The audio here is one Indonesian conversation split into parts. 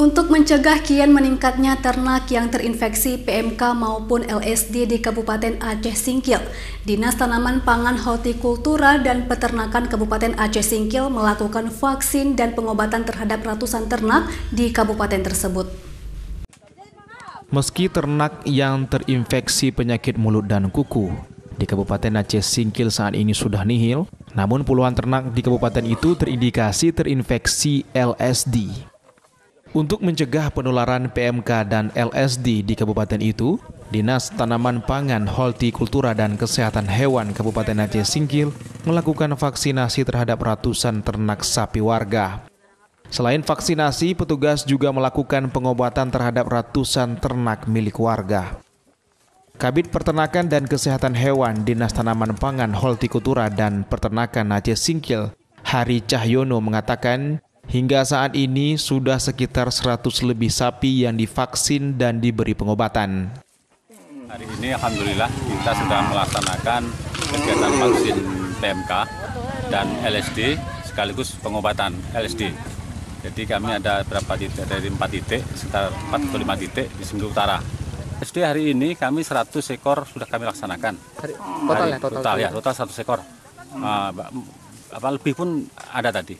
Untuk mencegah kian meningkatnya ternak yang terinfeksi PMK maupun LSD di Kabupaten Aceh Singkil, Dinas Tanaman Pangan Hortikultura dan Peternakan Kabupaten Aceh Singkil melakukan vaksin dan pengobatan terhadap ratusan ternak di kabupaten tersebut. Meski ternak yang terinfeksi penyakit mulut dan kuku di Kabupaten Aceh Singkil saat ini sudah nihil, namun puluhan ternak di kabupaten itu terindikasi terinfeksi LSD. Untuk mencegah penularan PMK dan LSD di kabupaten itu, Dinas Tanaman Pangan, Hortikultura dan Kesehatan Hewan Kabupaten Aceh Singkil melakukan vaksinasi terhadap ratusan ternak sapi warga. Selain vaksinasi, petugas juga melakukan pengobatan terhadap ratusan ternak milik warga. Kabit Peternakan dan Kesehatan Hewan Dinas Tanaman Pangan, Hortikultura dan Peternakan Aceh Singkil, Hari Cahyono mengatakan Hingga saat ini sudah sekitar 100 lebih sapi yang divaksin dan diberi pengobatan. Hari ini Alhamdulillah kita sudah melaksanakan kegiatan vaksin PMK dan LSD sekaligus pengobatan LSD. Jadi kami ada berapa titik dari 4 titik, sekitar 45 titik di Sumbu Utara. SD hari ini kami 100 ekor sudah kami laksanakan. Hari, total, hari, ya, total, total ya? ya, total 100 ekor. Hmm. Uh, apa lebih pun ada tadi.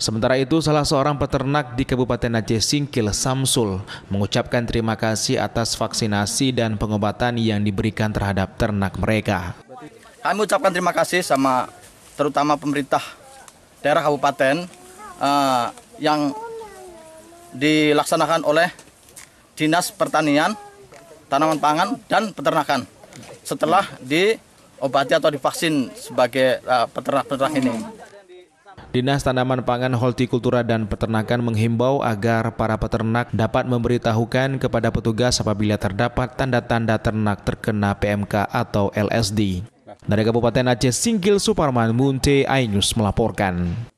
Sementara itu, salah seorang peternak di Kabupaten Aceh Singkil, Samsul, mengucapkan terima kasih atas vaksinasi dan pengobatan yang diberikan terhadap ternak mereka. Kami ucapkan terima kasih sama terutama pemerintah daerah kabupaten uh, yang dilaksanakan oleh Dinas Pertanian, Tanaman Pangan, dan Peternakan setelah diobati atau divaksin sebagai eh, peternak-peternak uh, ini. Dinas Tanaman Pangan Hortikultura dan Peternakan menghimbau agar para peternak dapat memberitahukan kepada petugas apabila terdapat tanda-tanda ternak terkena PMK atau LSD. Dari Kabupaten Aceh, Singkil Suparman, Munte Ainus melaporkan.